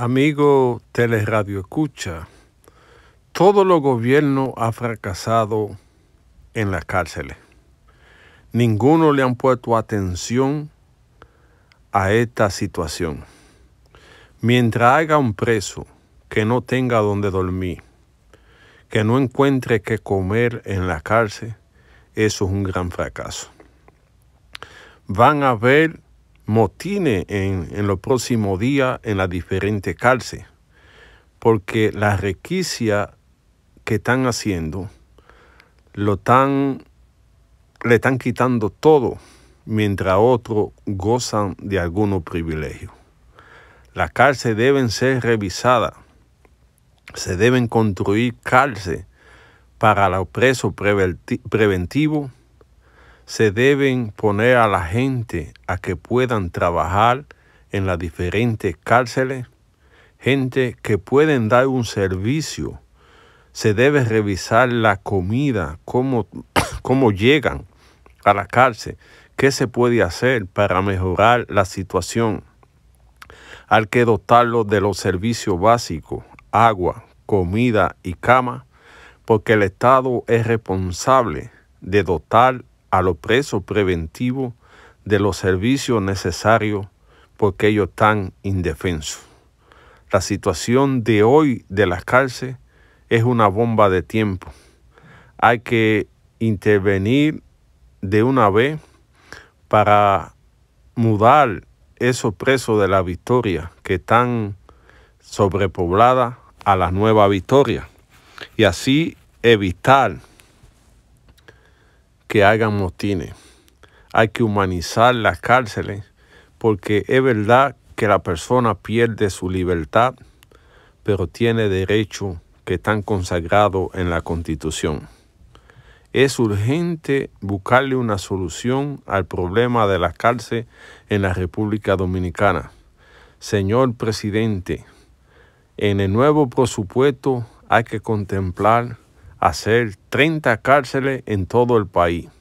Amigo Teleradio Escucha, todo los gobierno ha fracasado en las cárceles. Ninguno le han puesto atención a esta situación. Mientras haya un preso que no tenga donde dormir, que no encuentre qué comer en la cárcel, eso es un gran fracaso. Van a ver motine en, los próximos días en las diferentes cárceles, porque la requisa que están haciendo lo le están quitando todo, mientras otros gozan de algunos privilegios. Las cárceles deben ser revisadas, se deben construir cárceles para los presos preventivo se deben poner a la gente a que puedan trabajar en las diferentes cárceles, gente que pueden dar un servicio. Se debe revisar la comida, cómo, cómo llegan a la cárcel, qué se puede hacer para mejorar la situación. Hay que dotarlo de los servicios básicos, agua, comida y cama, porque el Estado es responsable de dotar ...a los presos preventivos de los servicios necesarios porque ellos están indefensos. La situación de hoy de las cárceles es una bomba de tiempo. Hay que intervenir de una vez para mudar esos presos de la victoria que están sobrepobladas a la nueva victoria y así evitar que hagan motines. Hay que humanizar las cárceles porque es verdad que la persona pierde su libertad, pero tiene derechos que están consagrados en la Constitución. Es urgente buscarle una solución al problema de las cárceles en la República Dominicana. Señor presidente, en el nuevo presupuesto hay que contemplar hacer 30 cárceles en todo el país.